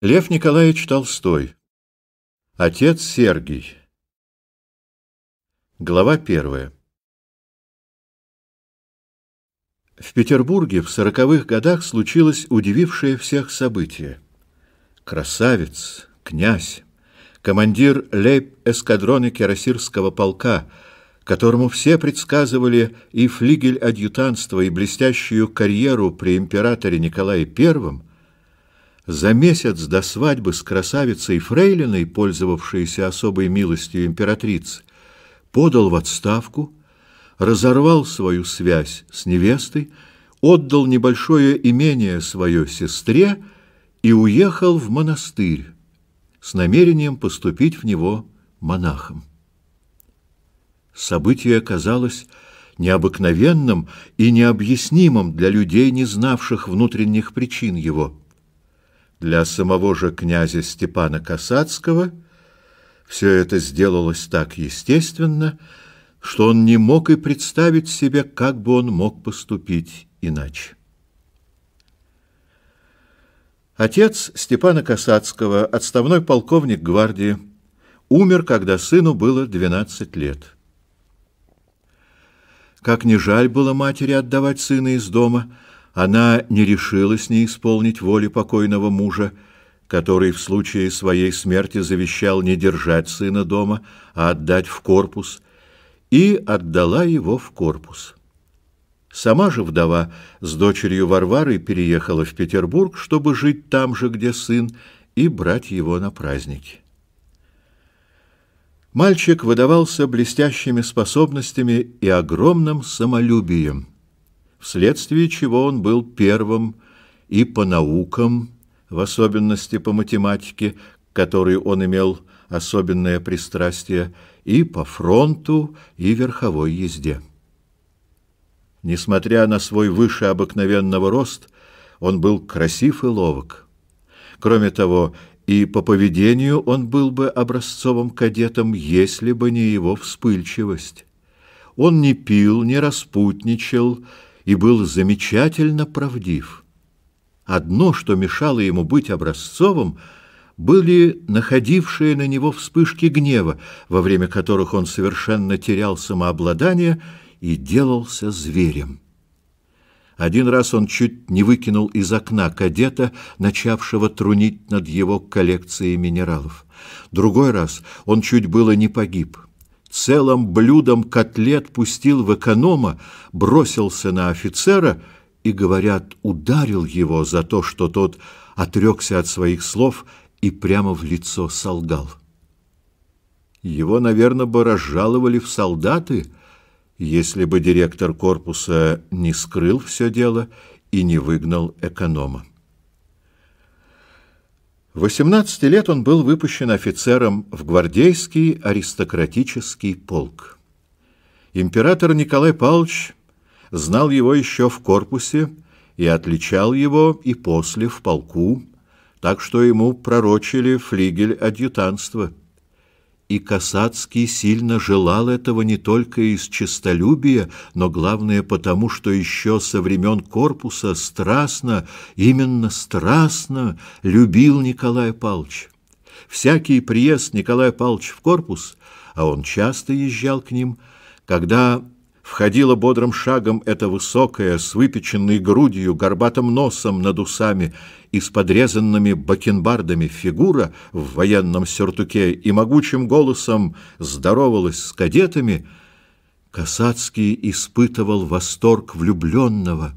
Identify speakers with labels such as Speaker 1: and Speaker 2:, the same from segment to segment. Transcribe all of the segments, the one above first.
Speaker 1: Лев Николаевич Толстой. Отец Сергей. Глава первая. В Петербурге в сороковых годах случилось удивившее всех событие. Красавец, князь, командир лейб-эскадрона Кирасирского полка, которому все предсказывали и флигель адъютанства, и блестящую карьеру при императоре Николае Первом, за месяц до свадьбы с красавицей Фрейлиной, пользовавшейся особой милостью императрицы, подал в отставку, разорвал свою связь с невестой, отдал небольшое имение свое сестре и уехал в монастырь с намерением поступить в него монахом. Событие оказалось необыкновенным и необъяснимым для людей, не знавших внутренних причин его – для самого же князя Степана Касацкого все это сделалось так естественно, что он не мог и представить себе, как бы он мог поступить иначе. Отец Степана Касацкого, отставной полковник гвардии, умер, когда сыну было 12 лет. Как не жаль было матери отдавать сына из дома, она не решилась не исполнить воли покойного мужа, который в случае своей смерти завещал не держать сына дома, а отдать в корпус, и отдала его в корпус. Сама же вдова с дочерью Варварой переехала в Петербург, чтобы жить там же, где сын, и брать его на праздники. Мальчик выдавался блестящими способностями и огромным самолюбием – вследствие чего он был первым и по наукам, в особенности по математике, к которой он имел особенное пристрастие, и по фронту, и верховой езде. Несмотря на свой выше обыкновенного рост, он был красив и ловок. Кроме того, и по поведению он был бы образцовым кадетом, если бы не его вспыльчивость. Он не пил, не распутничал, и был замечательно правдив. Одно, что мешало ему быть образцовым, были находившие на него вспышки гнева, во время которых он совершенно терял самообладание и делался зверем. Один раз он чуть не выкинул из окна кадета, начавшего трунить над его коллекцией минералов. Другой раз он чуть было не погиб целым блюдом котлет пустил в эконома, бросился на офицера и, говорят, ударил его за то, что тот отрекся от своих слов и прямо в лицо солгал. Его, наверное, бы разжаловали в солдаты, если бы директор корпуса не скрыл все дело и не выгнал эконома. В 18 лет он был выпущен офицером в гвардейский аристократический полк. Император Николай Павлович знал его еще в корпусе и отличал его и после в полку, так что ему пророчили флигель адъютанства и Касацкий сильно желал этого не только из честолюбия, но главное потому, что еще со времен корпуса страстно, именно страстно любил Николай Павловича. Всякий приезд Николая Павловича в корпус, а он часто езжал к ним, когда входила бодрым шагом эта высокая, с выточенной грудью, горбатым носом над усами и с подрезанными бакенбардами фигура в военном сюртуке и могучим голосом здоровалась с кадетами, Касацкий испытывал восторг влюбленного,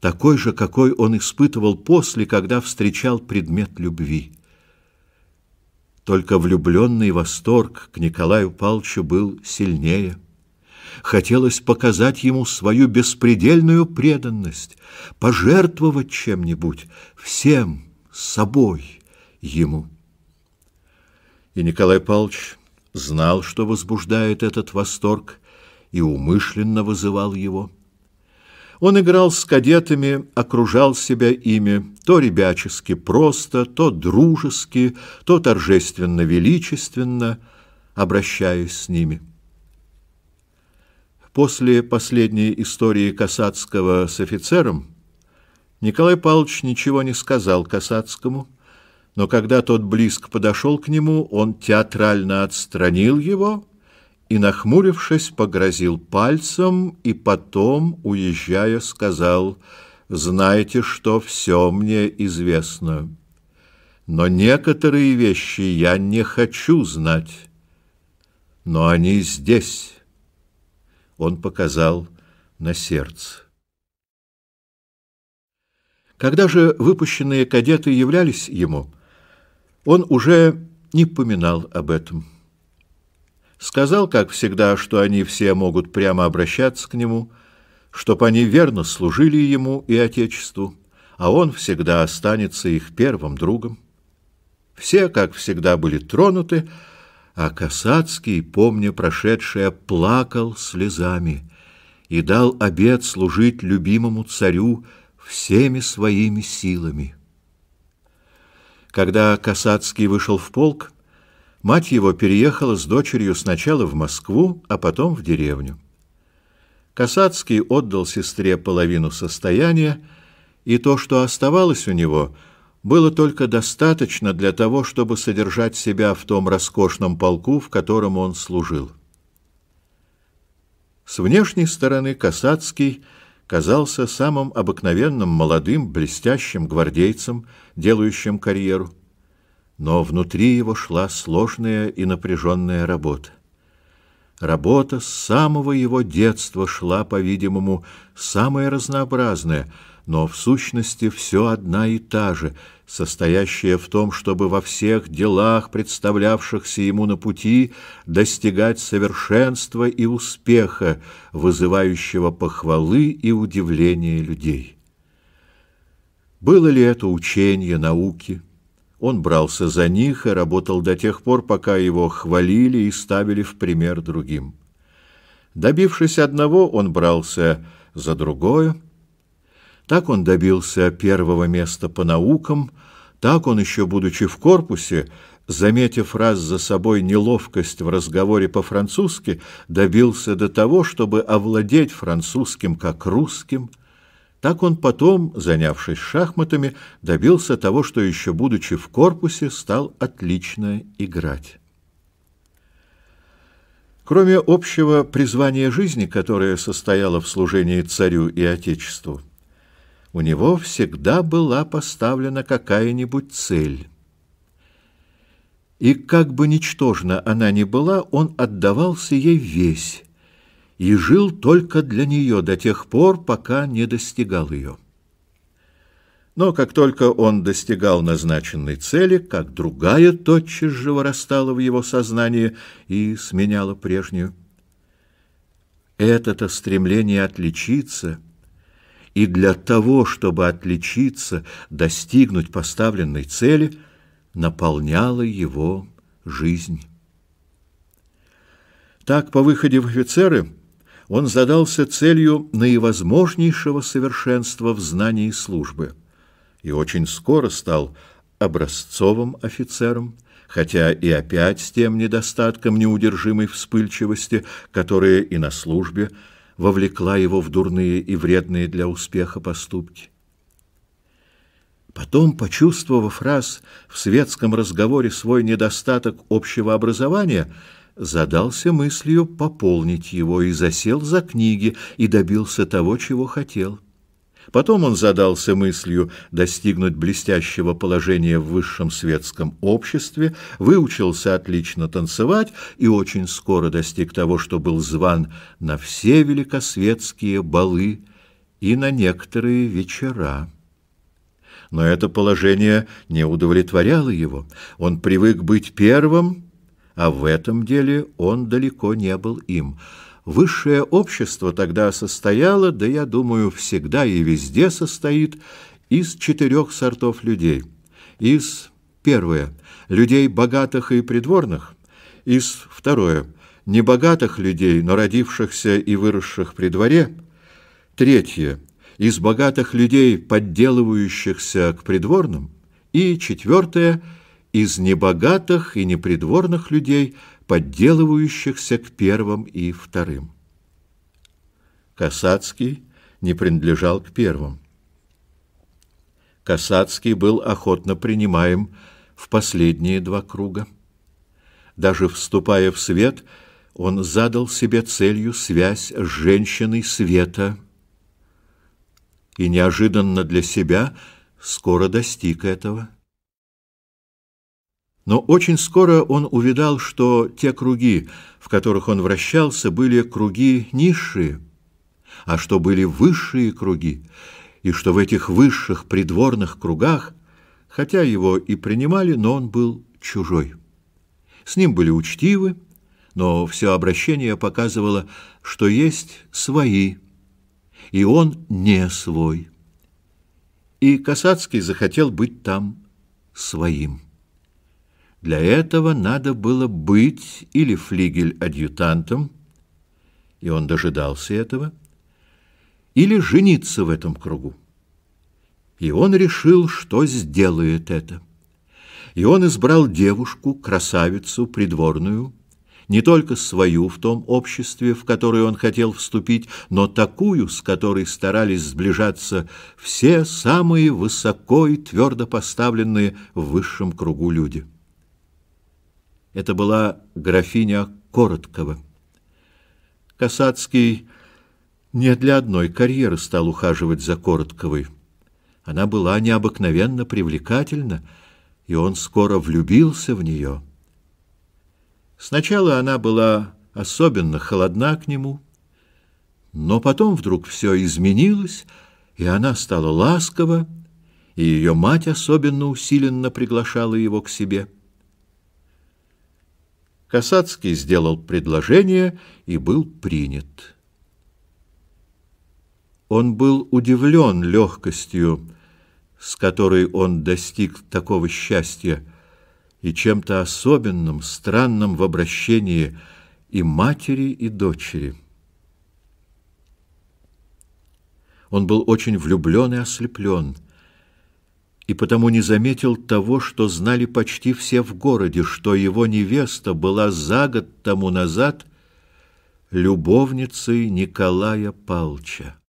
Speaker 1: такой же, какой он испытывал после, когда встречал предмет любви. Только влюбленный восторг к Николаю Палчу был сильнее. Хотелось показать ему свою беспредельную преданность, пожертвовать чем-нибудь, всем, собой, ему. И Николай Павлович знал, что возбуждает этот восторг, и умышленно вызывал его. Он играл с кадетами, окружал себя ими, то ребячески просто, то дружески, то торжественно-величественно, обращаясь с ними. После последней истории Касацкого с офицером Николай Павлович ничего не сказал Касацкому, но когда тот близко подошел к нему, он театрально отстранил его и, нахмурившись, погрозил пальцем и потом, уезжая, сказал «Знаете, что все мне известно, но некоторые вещи я не хочу знать, но они здесь». Он показал на сердце. Когда же выпущенные кадеты являлись ему, он уже не поминал об этом. Сказал, как всегда, что они все могут прямо обращаться к нему, чтоб они верно служили ему и Отечеству, а он всегда останется их первым другом. Все, как всегда, были тронуты, а Касацкий, помня прошедшее, плакал слезами и дал обет служить любимому царю всеми своими силами. Когда Касацкий вышел в полк, мать его переехала с дочерью сначала в Москву, а потом в деревню. Касацкий отдал сестре половину состояния, и то, что оставалось у него – было только достаточно для того, чтобы содержать себя в том роскошном полку, в котором он служил. С внешней стороны Касацкий казался самым обыкновенным молодым блестящим гвардейцем, делающим карьеру. Но внутри его шла сложная и напряженная работа. Работа с самого его детства шла, по-видимому, самая разнообразная — но в сущности все одна и та же, состоящая в том, чтобы во всех делах, представлявшихся ему на пути, достигать совершенства и успеха, вызывающего похвалы и удивления людей. Было ли это учение науки? Он брался за них и работал до тех пор, пока его хвалили и ставили в пример другим. Добившись одного, он брался за другое, так он добился первого места по наукам, так он еще, будучи в корпусе, заметив раз за собой неловкость в разговоре по-французски, добился до того, чтобы овладеть французским как русским. Так он потом, занявшись шахматами, добился того, что еще будучи в корпусе, стал отлично играть. Кроме общего призвания жизни, которое состояло в служении царю и отечеству, у него всегда была поставлена какая-нибудь цель. И как бы ничтожна она ни была, он отдавался ей весь и жил только для нее до тех пор, пока не достигал ее. Но как только он достигал назначенной цели, как другая тотчас же вырастала в его сознании и сменяла прежнюю. Это-то стремление отличиться — и для того, чтобы отличиться, достигнуть поставленной цели, наполняла его жизнь. Так, по выходе в офицеры, он задался целью наивозможнейшего совершенства в знании службы и очень скоро стал образцовым офицером, хотя и опять с тем недостатком неудержимой вспыльчивости, которая и на службе – вовлекла его в дурные и вредные для успеха поступки. Потом, почувствовав раз в светском разговоре свой недостаток общего образования, задался мыслью пополнить его и засел за книги и добился того, чего хотел. Потом он задался мыслью достигнуть блестящего положения в высшем светском обществе, выучился отлично танцевать и очень скоро достиг того, что был зван на все великосветские балы и на некоторые вечера. Но это положение не удовлетворяло его. Он привык быть первым, а в этом деле он далеко не был им – Высшее общество тогда состояло, да, я думаю, всегда и везде состоит, из четырех сортов людей. Из, первое, людей богатых и придворных. Из, второе, небогатых людей, но родившихся и выросших при дворе. Третье, из богатых людей, подделывающихся к придворным. И четвертое, из небогатых и непридворных людей, подделывающихся к первым и вторым. Касацкий не принадлежал к первым. Касацкий был охотно принимаем в последние два круга. Даже вступая в свет, он задал себе целью связь с женщиной света и неожиданно для себя скоро достиг этого. Но очень скоро он увидал, что те круги, в которых он вращался, были круги низшие, а что были высшие круги, и что в этих высших придворных кругах, хотя его и принимали, но он был чужой. С ним были учтивы, но все обращение показывало, что есть свои, и он не свой. И Касацкий захотел быть там своим. Для этого надо было быть или флигель-адъютантом, и он дожидался этого, или жениться в этом кругу. И он решил, что сделает это. И он избрал девушку, красавицу, придворную, не только свою в том обществе, в которое он хотел вступить, но такую, с которой старались сближаться все самые высоко и твердо поставленные в высшем кругу люди. Это была графиня Короткова. Касацкий не для одной карьеры стал ухаживать за Коротковой. Она была необыкновенно привлекательна, и он скоро влюбился в нее. Сначала она была особенно холодна к нему, но потом вдруг все изменилось, и она стала ласкова, и ее мать особенно усиленно приглашала его к себе. Касацкий сделал предложение и был принят. Он был удивлен легкостью, с которой он достиг такого счастья, и чем-то особенным, странным в обращении и матери, и дочери. Он был очень влюблен и ослеплен — и потому не заметил того, что знали почти все в городе, что его невеста была за год тому назад любовницей Николая Палча.